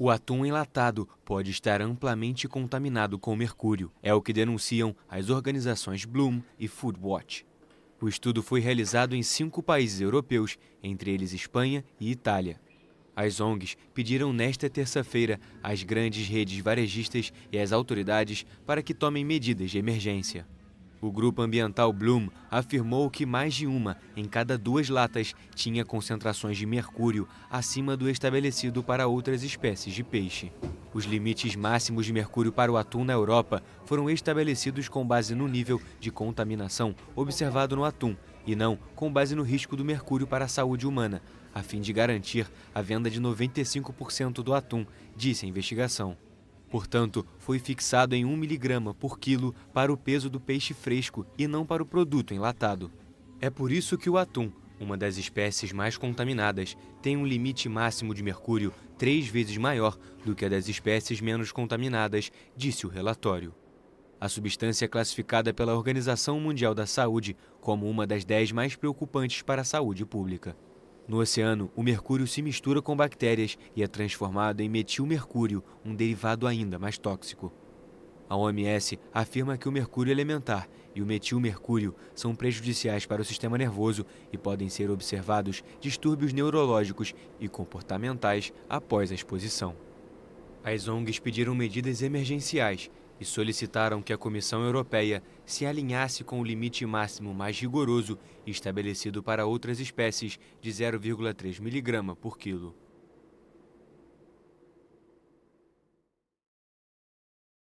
O atum enlatado pode estar amplamente contaminado com mercúrio. É o que denunciam as organizações Bloom e Food Watch. O estudo foi realizado em cinco países europeus, entre eles Espanha e Itália. As ONGs pediram nesta terça-feira às grandes redes varejistas e às autoridades para que tomem medidas de emergência. O grupo ambiental Bloom afirmou que mais de uma em cada duas latas tinha concentrações de mercúrio acima do estabelecido para outras espécies de peixe. Os limites máximos de mercúrio para o atum na Europa foram estabelecidos com base no nível de contaminação observado no atum e não com base no risco do mercúrio para a saúde humana, a fim de garantir a venda de 95% do atum, disse a investigação. Portanto, foi fixado em 1 miligrama por quilo para o peso do peixe fresco e não para o produto enlatado. É por isso que o atum, uma das espécies mais contaminadas, tem um limite máximo de mercúrio três vezes maior do que a das espécies menos contaminadas, disse o relatório. A substância é classificada pela Organização Mundial da Saúde como uma das dez mais preocupantes para a saúde pública. No oceano, o mercúrio se mistura com bactérias e é transformado em metilmercúrio, um derivado ainda mais tóxico. A OMS afirma que o mercúrio elementar e o metilmercúrio são prejudiciais para o sistema nervoso e podem ser observados distúrbios neurológicos e comportamentais após a exposição. As ONGs pediram medidas emergenciais e solicitaram que a Comissão Europeia se alinhasse com o limite máximo mais rigoroso estabelecido para outras espécies de 0,3 mg por quilo.